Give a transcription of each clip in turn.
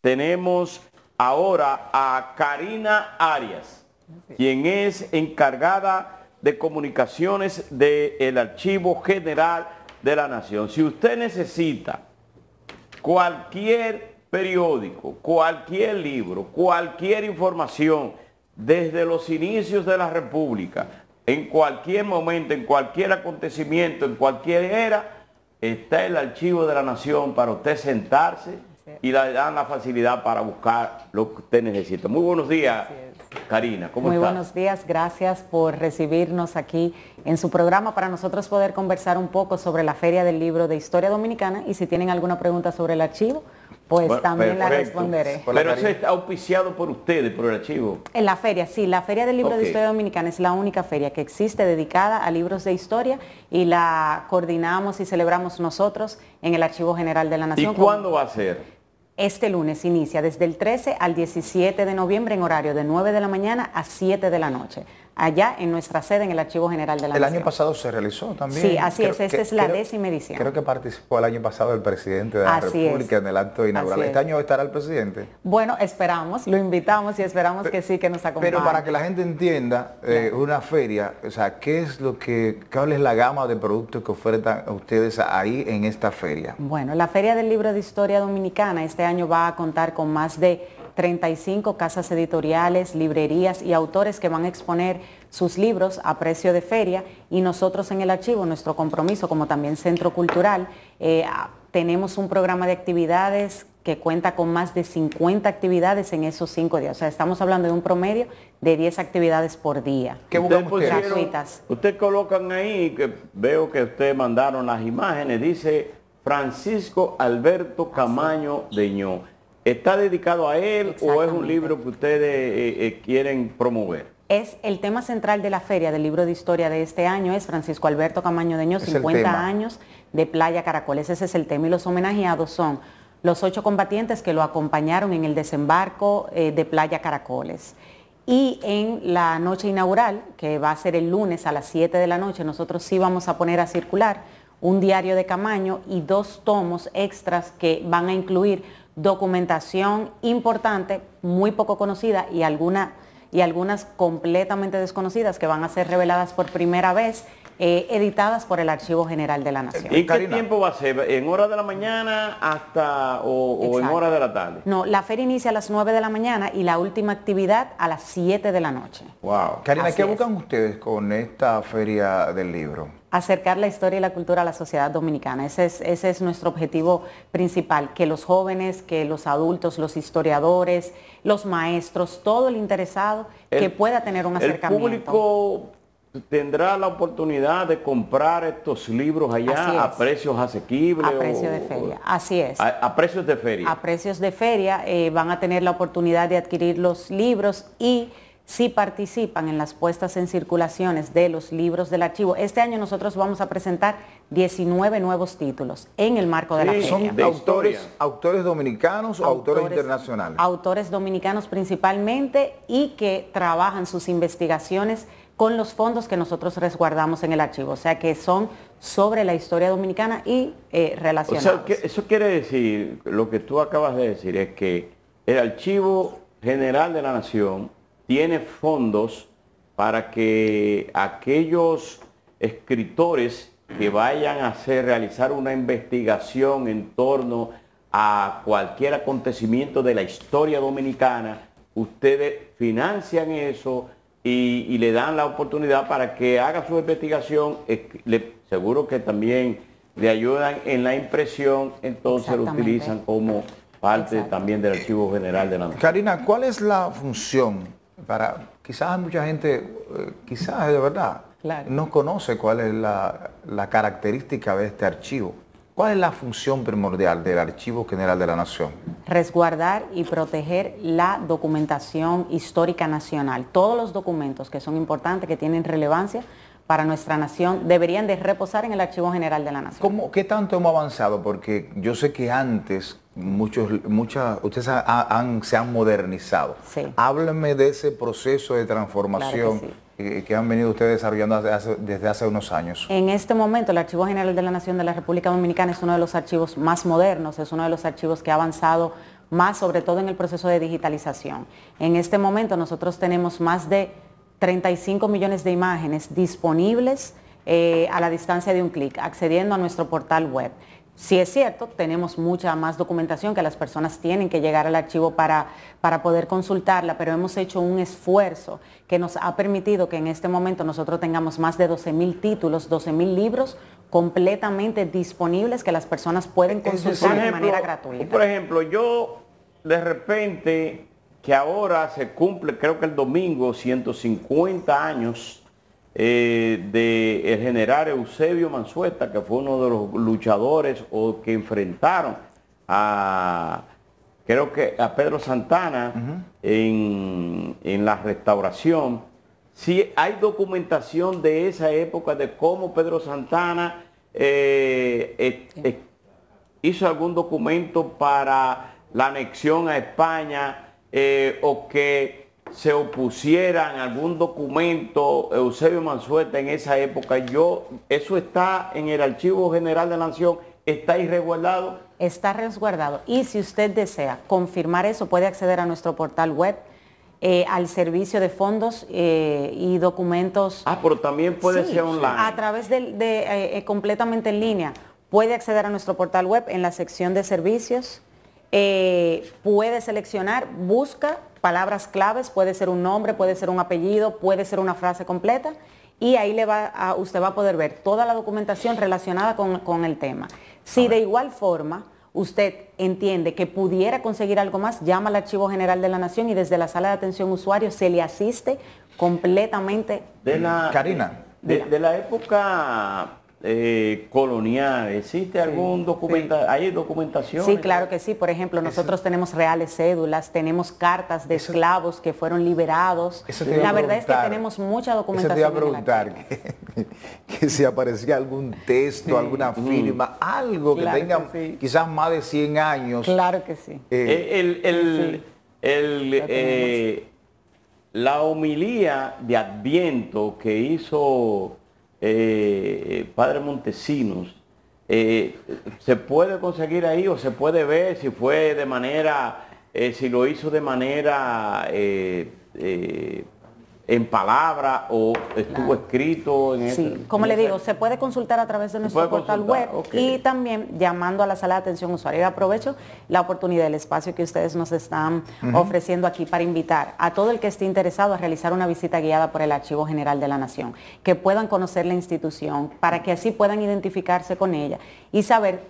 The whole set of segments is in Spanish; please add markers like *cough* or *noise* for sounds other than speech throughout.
tenemos ahora a Karina Arias, quien es encargada de comunicaciones del Archivo General de la Nación. Si usted necesita cualquier periódico, cualquier libro, cualquier información desde los inicios de la República, en cualquier momento, en cualquier acontecimiento, en cualquier era, está el Archivo de la Nación para usted sentarse y le dan la facilidad para buscar lo que usted necesita. Muy buenos días, Karina. ¿Cómo Muy buenos días, gracias por recibirnos aquí en su programa para nosotros poder conversar un poco sobre la Feria del Libro de Historia Dominicana y si tienen alguna pregunta sobre el archivo, pues también la responderé. Pero eso está auspiciado por ustedes, por el archivo. En la feria, sí, la Feria del Libro de Historia Dominicana es la única feria que existe dedicada a libros de historia y la coordinamos y celebramos nosotros en el Archivo General de la Nación. ¿Y cuándo va a ser? Este lunes inicia desde el 13 al 17 de noviembre en horario de 9 de la mañana a 7 de la noche allá en nuestra sede en el Archivo General de la El año pasado se realizó también. Sí, así es, esta es la décima edición. Creo que participó el año pasado el presidente de la República en el acto inaugural. ¿Este año estará el presidente? Bueno, esperamos, lo invitamos y esperamos que sí, que nos acompañe. Pero para que la gente entienda, eh, una feria, o sea, ¿qué es lo que, cuál es la gama de productos que ofertan ustedes ahí en esta feria? Bueno, la Feria del Libro de Historia Dominicana este año va a contar con más de 35 casas editoriales, librerías y autores que van a exponer sus libros a precio de feria y nosotros en el archivo, nuestro compromiso como también centro cultural, eh, tenemos un programa de actividades que cuenta con más de 50 actividades en esos cinco días. O sea, estamos hablando de un promedio de 10 actividades por día. ¿Qué buenas Gratuitas. Ustedes colocan ahí, que veo que ustedes mandaron las imágenes, dice Francisco Alberto Camaño de ño. ¿Está dedicado a él o es un libro que ustedes eh, eh, quieren promover? Es el tema central de la feria del libro de historia de este año, es Francisco Alberto Camaño Deño, 50 años de Playa Caracoles, ese es el tema y los homenajeados son los ocho combatientes que lo acompañaron en el desembarco eh, de Playa Caracoles. Y en la noche inaugural, que va a ser el lunes a las 7 de la noche, nosotros sí vamos a poner a circular un diario de Camaño y dos tomos extras que van a incluir documentación importante, muy poco conocida y, alguna, y algunas completamente desconocidas que van a ser reveladas por primera vez eh, editadas por el Archivo General de la Nación. ¿Y qué tiempo va a ser? ¿En hora de la mañana hasta o, en hora de la tarde? No, la feria inicia a las 9 de la mañana y la última actividad a las 7 de la noche. Wow. Karina, ¿qué buscan ustedes con esta feria del libro? acercar la historia y la cultura a la sociedad dominicana. Ese es, nuestro objetivo principal, que los jóvenes, que los adultos, los historiadores, los maestros, todo el interesado que pueda tener un acercamiento. El público tendrá la oportunidad de comprar estos libros allá a precios asequibles. A precios de feria, así es. A, precios de feria. A precios de feria eh, van a tener la oportunidad de adquirir los libros y si participan en las puestas en circulaciones de los libros del archivo. Este año nosotros vamos a presentar 19 nuevos títulos en el marco de la feria. ¿Son de autores, autores dominicanos o autores internacionales? Autores dominicanos principalmente y que trabajan sus investigaciones con los fondos que nosotros resguardamos en el archivo, o sea que son sobre la historia dominicana y relacionados. Eh, o sea, eso quiere decir, lo que tú acabas de decir es que el Archivo General de la Nación tiene fondos para que aquellos escritores que vayan a hacer, realizar una investigación en torno a cualquier acontecimiento de la historia dominicana, ustedes financian eso, y, le dan la oportunidad para que haga su investigación, le, seguro que también le ayudan en la impresión, entonces lo utilizan como parte también del Archivo General de la Nación. Karina, ¿cuál es la función para, quizás mucha gente, eh, quizás de verdad, no conoce cuál es la, la característica de este archivo? ¿Cuál es la función primordial del Archivo General de la Nación? Resguardar y proteger la documentación histórica nacional. Todos los documentos que son importantes, que tienen relevancia para nuestra nación, deberían de reposar en el Archivo General de la Nación. ¿Qué tanto hemos avanzado? Porque yo sé que antes muchos, muchas, ustedes se han modernizado. Sí. Háblenme de ese proceso de transformación. Eh, que han venido ustedes desarrollando desde hace unos años? En este momento el Archivo General de la Nación de la República Dominicana es uno de los archivos más modernos, es uno de los archivos que ha avanzado más, sobre todo en el proceso de digitalización. En este momento nosotros tenemos más de 35 millones de imágenes disponibles eh, a la distancia de un clic, accediendo a nuestro portal web. Si es cierto, tenemos mucha más documentación que las personas tienen que llegar al archivo para, para, poder consultarla, pero hemos hecho un esfuerzo que nos ha permitido que en este momento nosotros tengamos más de 12.000 títulos, 12.000 libros completamente disponibles que las personas pueden consultar de manera gratuita. Por ejemplo, yo de repente, que ahora se cumple, creo que el domingo, 150 años eh, de el general Eusebio Mansueta, que fue uno de los luchadores o que enfrentaron a creo que a Pedro Santana en, la restauración. Si hay documentación de esa época de cómo Pedro Santana eh, hizo algún documento para la anexión a España eh, o que se opusieran algún documento, Eusebio Mansueta en esa época, yo, eso está en el Archivo General de la Nación, está resguardado, Está resguardado. Y si usted desea confirmar eso, puede acceder a nuestro portal web. Eh, al servicio de fondos eh, y documentos. Ah, pero también puede ser online. A través de, eh, completamente en línea. Puede acceder a nuestro portal web en la sección de servicios. puede seleccionar, busca palabras claves, puede ser un nombre, puede ser un apellido, puede ser una frase completa y ahí le va a, usted va a poder ver toda la documentación relacionada con, el tema. Si de igual forma usted entiende que pudiera conseguir algo más, llama al Archivo General de la Nación y desde la sala de atención usuario se le asiste completamente. Karina. de, la época eh, colonial. ¿Existe algún documento? ¿Hay documentación? Sí, claro que sí. Por ejemplo, nosotros tenemos reales cédulas, tenemos cartas de esclavos que fueron liberados. la verdad es que tenemos mucha documentación. te preguntar, *laughs* que, si aparecía algún texto, alguna mm. firma, algo que tenga quizás más de 100 años. Claro que sí. Eh, eh, la homilía de Adviento que hizo eh, Padre Montesinos, eh, ¿se puede conseguir ahí o se puede ver si fue de manera, eh, si lo hizo de manera en palabra o estuvo escrito en Sí, este- como le digo, este- se puede consultar a través de nuestro portal web y también llamando a la sala de atención usuario. aprovecho la oportunidad, del espacio que ustedes nos están ofreciendo aquí para invitar a todo el que esté interesado a realizar una visita guiada por el Archivo General de la Nación, que puedan conocer la institución, para que así puedan identificarse con ella y saber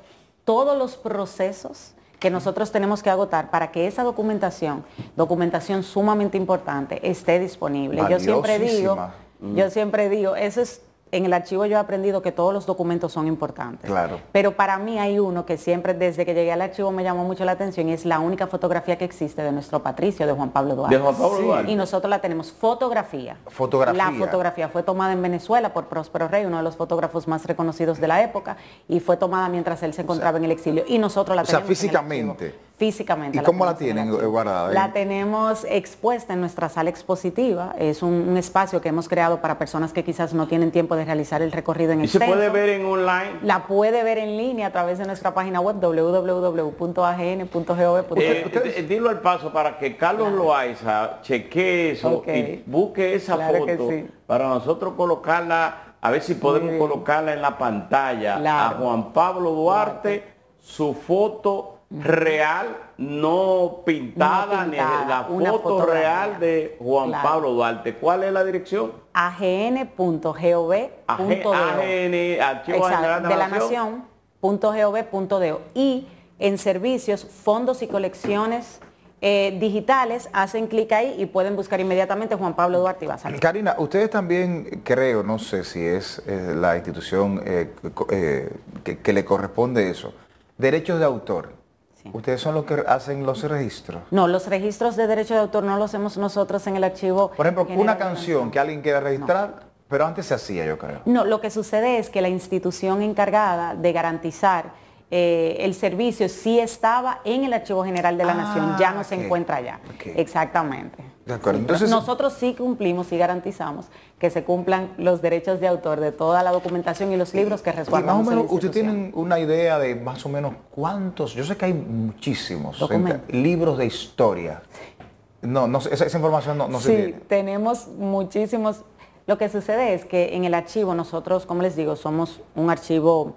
todos los procesos que nosotros tenemos que agotar para que esa documentación, documentación sumamente importante, esté disponible. Yo siempre digo, yo siempre digo, eso es en el archivo yo he aprendido que todos los documentos son importantes. Claro. Pero para mí hay uno que siempre desde que llegué al archivo me llamó mucho la atención y es la única fotografía que existe de nuestro Patricio, de Juan Pablo Duarte. De Juan Pablo Duarte. Y nosotros la tenemos fotografía. Fotografía. La fotografía fue tomada en Venezuela por Próspero Rey, uno de los fotógrafos más reconocidos de la época, y fue tomada mientras él se encontraba en el exilio. Y nosotros la tenemos. O físicamente físicamente. ¿Y cómo la tienen guardada? La tenemos expuesta en nuestra sala expositiva. Es un, espacio que hemos creado para personas que quizás no tienen tiempo de realizar el recorrido en ¿Y se puede ver en online? La puede ver en línea a través de nuestra página web www.agn.gov. Eh, eh, eh, dilo al paso para que Carlos Loaiza chequee eso y busque esa foto para nosotros colocarla, a ver si podemos colocarla en la pantalla a Juan Pablo Duarte. su foto real, no pintada, ni la foto, real, de Juan Pablo Duarte. ¿Cuál es la dirección? agn.gov.de. AGN, de, la Nación. Y en servicios, fondos y colecciones eh, digitales, hacen clic ahí y pueden buscar inmediatamente Juan Pablo Duarte y va a Karina, ustedes también creo, no sé si es la institución eh, eh, que le corresponde eso, derechos de autor. ¿Ustedes son los que hacen los registros? No, los registros de derecho de autor no los hacemos nosotros en el archivo. Por ejemplo, una canción que alguien quiera registrar, pero antes se hacía, yo creo. No, lo que sucede es que la institución encargada de garantizar eh, el servicio sí estaba en el Archivo General de la ah, Nación, ya no se encuentra allá. Exactamente. Entonces, nosotros sí cumplimos y garantizamos que se cumplan los derechos de autor de toda la documentación y los libros que resguardan. Más ¿usted tienen una idea de más o menos cuántos? Yo sé que hay muchísimos libros de historia. No, esa, información no, no sí, tenemos muchísimos. Lo que sucede es que en el archivo nosotros, como les digo, somos un archivo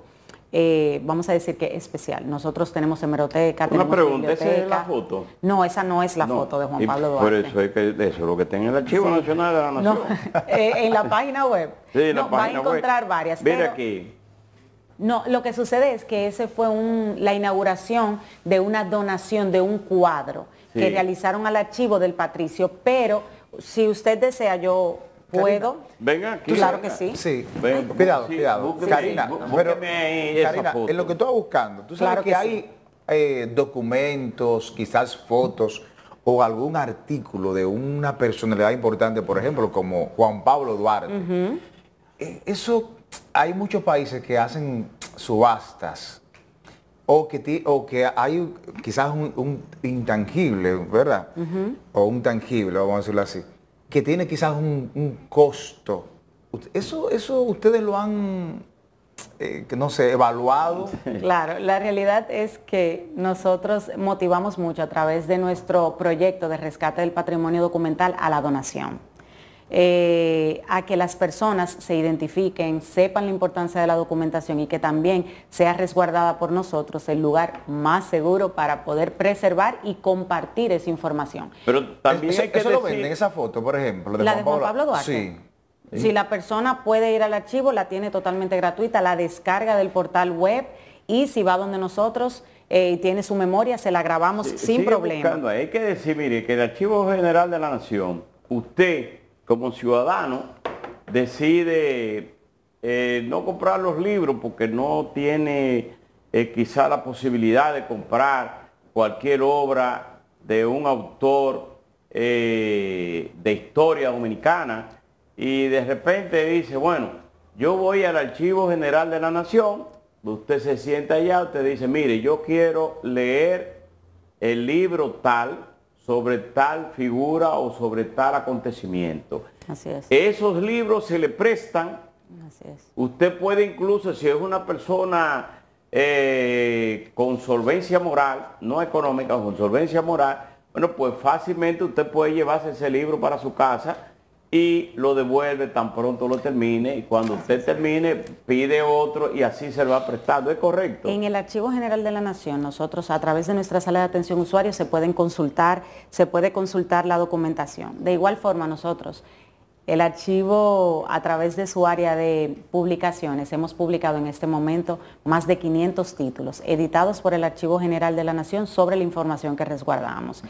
eh, vamos a decir que especial. Nosotros tenemos hemeroteca, Una pregunta, ¿esa es la foto? No, esa no es la foto de Juan Pablo Duarte. Por eso es que eso, lo que tiene el Archivo Nacional de la Nación. *laughs* Eh, en la página web. Sí, en la página va a encontrar varias. Mira aquí. No, lo que sucede es que ese fue un, la inauguración de una donación de un cuadro que realizaron al archivo del Patricio, pero si usted desea, yo ¿Puedo? Venga, Claro que sí. Sí, cuidado, cuidado. Carina, Karina, en lo que tú vas buscando, tú sabes que, hay eh, documentos, quizás fotos o algún artículo de una personalidad importante, por ejemplo, como Juan Pablo Duarte. Eh, eso, hay muchos países que hacen subastas o que, o que hay quizás un, intangible, ¿verdad? O un tangible, vamos a decirlo así que tiene quizás un, costo. ¿Eso, ¿Eso ustedes lo han, eh, no sé, evaluado? *laughs* Claro, la realidad es que nosotros motivamos mucho a través de nuestro proyecto de rescate del patrimonio documental a la donación. Eh, a que las personas se identifiquen, sepan la importancia de la documentación y que también sea resguardada por nosotros el lugar más seguro para poder preservar y compartir esa información. Pero también que eso lo venden, esa foto, por ejemplo, de la de Pablo, Duarte. Sí. Si la persona puede ir al archivo, la tiene totalmente gratuita, la descarga del portal web y si va donde nosotros eh, y tiene su memoria, se la grabamos sin problema. Hay que decir, mire, que el Archivo General de la Nación, usted como ciudadano decide eh, no comprar los libros porque no tiene eh, quizá la posibilidad de comprar cualquier obra de un autor eh, de historia dominicana y de repente dice, bueno, yo voy al Archivo General de la Nación, usted se sienta allá, usted dice, mire, yo quiero leer el libro tal sobre tal figura o sobre tal acontecimiento. Así es. Esos libros se le prestan. Así es. Usted puede incluso, si es una persona eh, con solvencia moral, no económica, con solvencia moral, bueno, pues fácilmente usted puede llevarse ese libro para su casa y lo devuelve tan pronto lo termine y cuando usted termine pide otro y así se va prestando, ¿es correcto? En el Archivo General de la Nación nosotros a través de nuestra sala de atención usuario se pueden consultar, se puede consultar la documentación. De igual forma nosotros el archivo a través de su área de publicaciones, hemos publicado en este momento más de 500 títulos editados por el Archivo General de la Nación sobre la información que resguardamos.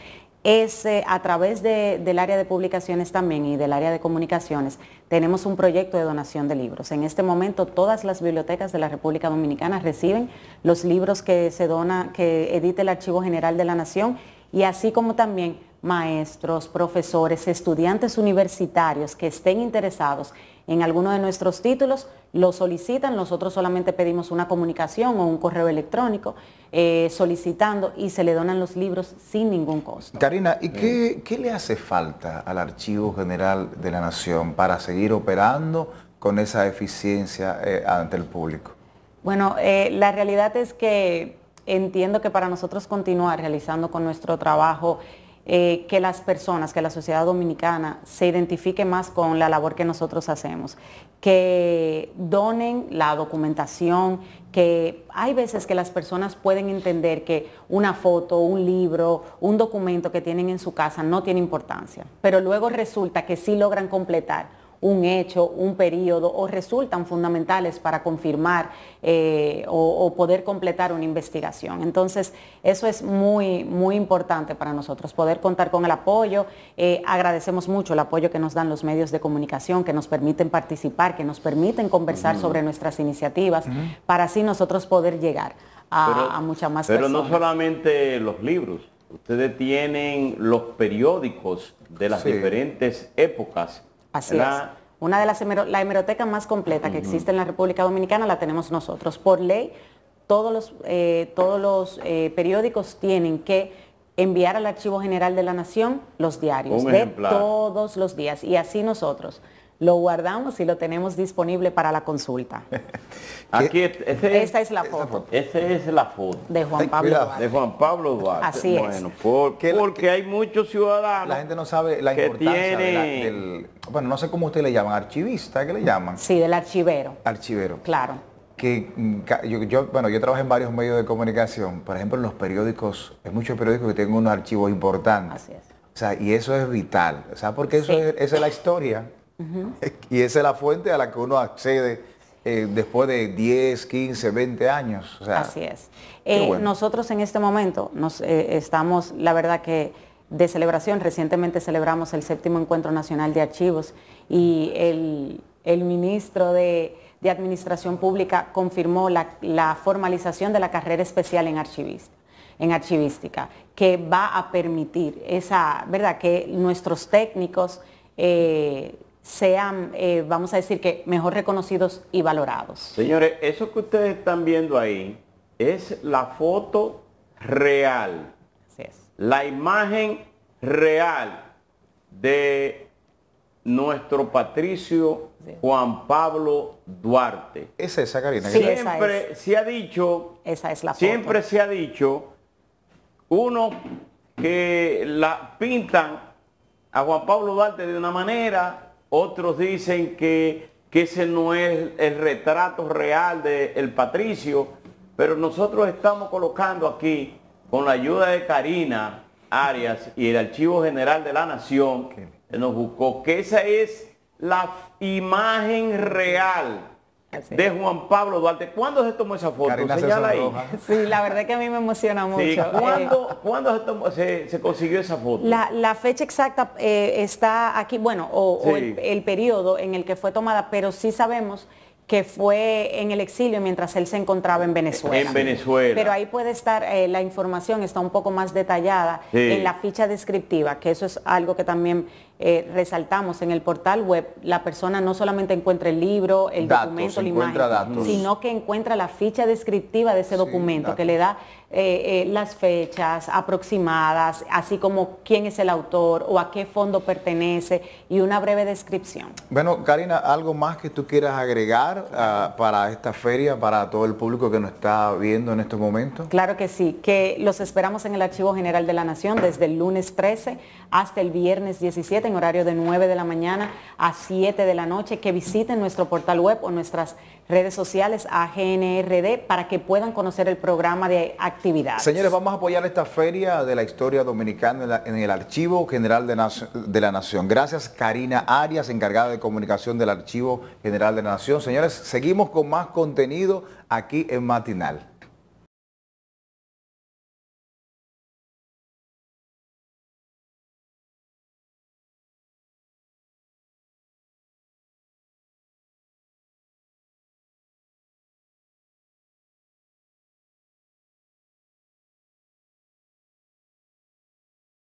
Es, a través del área de publicaciones también y del área de comunicaciones, tenemos un proyecto de donación de libros. En este momento todas las bibliotecas de la República Dominicana reciben los libros que se dona, que edita el Archivo General de la Nación y así como también maestros, profesores, estudiantes universitarios que estén interesados en alguno de nuestros títulos, lo solicitan. Nosotros solamente pedimos una comunicación o un correo electrónico eh, solicitando y se le donan los libros sin ningún costo. Karina, ¿y qué, le hace falta al Archivo General de la Nación para seguir operando con esa eficiencia eh, ante el público? Bueno, eh, la realidad es que entiendo que para nosotros continuar realizando con nuestro trabajo eh, que las personas, que la sociedad dominicana se identifique más con la labor que nosotros hacemos, que donen la documentación, que hay veces que las personas pueden entender que una foto, un libro, un documento que tienen en su casa no tiene importancia, pero luego resulta que sí logran completar un hecho, un periodo o resultan fundamentales para confirmar eh, o, poder completar una investigación. Entonces, eso es muy, muy importante para nosotros, poder contar con el apoyo. Eh, agradecemos mucho el apoyo que nos dan los medios de comunicación, que nos permiten participar, que nos permiten conversar sobre nuestras iniciativas, para así nosotros poder llegar a, mucha más pero personas. Pero no solamente los libros, ustedes tienen los periódicos de las diferentes épocas Así es. Una de las la hemeroteca más completa que existe en la República Dominicana la tenemos nosotros. Por ley, todos los, eh, todos los eh, periódicos tienen que enviar al Archivo General de la Nación los diarios de todos los días. Y así nosotros lo guardamos y lo tenemos disponible para la consulta. *laughs* Aquí, es la foto. Esa es la foto. De Juan Pablo De Juan Pablo Duarte. Así es. porque, hay muchos ciudadanos. La gente no sabe la importancia del. Bueno, no sé cómo usted le llaman, archivista, ¿qué le llaman? Sí, del archivero. Archivero. Claro. Que mm, yo, bueno, yo trabajo en varios medios de comunicación. Por ejemplo, en los periódicos, hay muchos periódicos que tienen unos archivos importantes. Así es. O sea, y eso es vital. O sea, porque eso, esa es la historia *laughs* Y esa es la fuente a la que uno accede eh, después de 10, 15, 20 años. Así es. Eh, nosotros en este momento nos eh, estamos, la verdad que de celebración, recientemente celebramos el séptimo encuentro nacional de archivos y el, ministro de, Administración Pública confirmó la, formalización de la carrera especial en archivista en archivística, que va a permitir esa, ¿verdad? Que nuestros técnicos sean, eh, vamos a decir que, mejor reconocidos y valorados. Señores, eso que ustedes están viendo ahí es la foto real. es. La imagen real de nuestro patricio Juan Pablo Duarte. Esa es esa, Karina. siempre se ha dicho, esa es la siempre se ha dicho, uno que la pintan a Juan Pablo Duarte de una manera, otros dicen que, ese no es el retrato real del patricio, pero nosotros estamos colocando aquí, con la ayuda de Karina Arias y el Archivo General de la Nación, que nos buscó, que esa es la imagen real de Juan Pablo Duarte. ¿Cuándo se tomó esa foto? Sí, la verdad que a mí me emociona mucho. ¿Cuándo, eh, se, consiguió esa foto? La, fecha exacta eh, está aquí, bueno, o, el, periodo en el que fue tomada, pero sí sabemos que fue en el exilio mientras él se encontraba en Venezuela. En Venezuela. Pero ahí puede estar, eh, la información está un poco más detallada en la ficha descriptiva, que eso es algo que también eh, resaltamos en el portal web, la persona no solamente encuentra el libro, el documento, la imagen, sino que encuentra la ficha descriptiva de ese documento que le da eh, eh, las fechas aproximadas, así como quién es el autor o a qué fondo pertenece y una breve descripción. Bueno, Karina, ¿algo más que tú quieras agregar ah, para esta feria, para todo el público que nos está viendo en estos momentos? Claro que sí, que los esperamos en el Archivo General de la Nación desde el lunes 13 hasta el viernes 17 en horario de 9 de la mañana a 7 de la noche, que visiten nuestro portal web o nuestras redes sociales AGNRD para que puedan conocer el programa de actividades. Señores, vamos a apoyar esta feria de la historia dominicana en, el Archivo General de, la Nación. Gracias Karina Arias, encargada de comunicación del Archivo General de la Nación. Señores, seguimos con más contenido aquí en Matinal.